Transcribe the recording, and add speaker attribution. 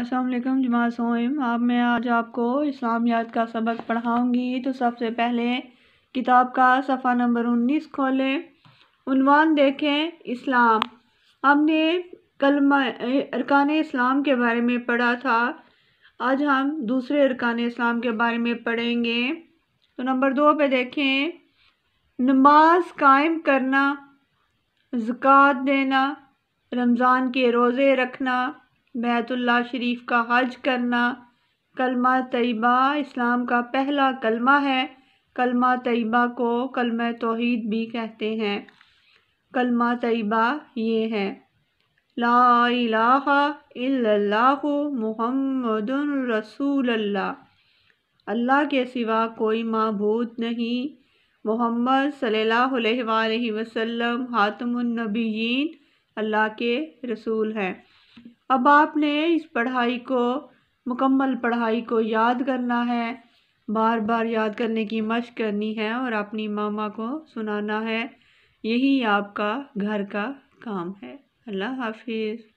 Speaker 1: असलम जमा सोम आप मैं आज आपको इस्लामियात का सबक पढ़ाऊँगी तो सबसे पहले किताब का सफ़ा नंबर उन्नीस खोलें उनवान देखें इस्लाम हमने कलमा अरकान इस्लाम के बारे में पढ़ा था आज हम दूसरे अरकान इस्लाम के बारे में पढ़ेंगे तो नंबर दो पे देखें नमाज कायम करना ज़क़़त देना रमज़ान के रोज़े रखना बैतुल्ला शरीफ का हज करना कलमा तयबा इस्लाम का पहला कलमा है कलमा तयबा को कलम तोहद भी कहते हैं कलमा तयबा ये है ला इलाहा मोहम्मद रसूल अल्लाह के सिवा कोई मबूद नहीं मोहम्मद सल्लल्लाहु अलैहि वसल्लम अल्लाह के रसूल हैं अब आपने इस पढ़ाई को मुकम्मल पढ़ाई को याद करना है बार बार याद करने की मशक करनी है और अपनी मामा को सुनाना है यही आपका घर का काम है अल्लाह हाफिज़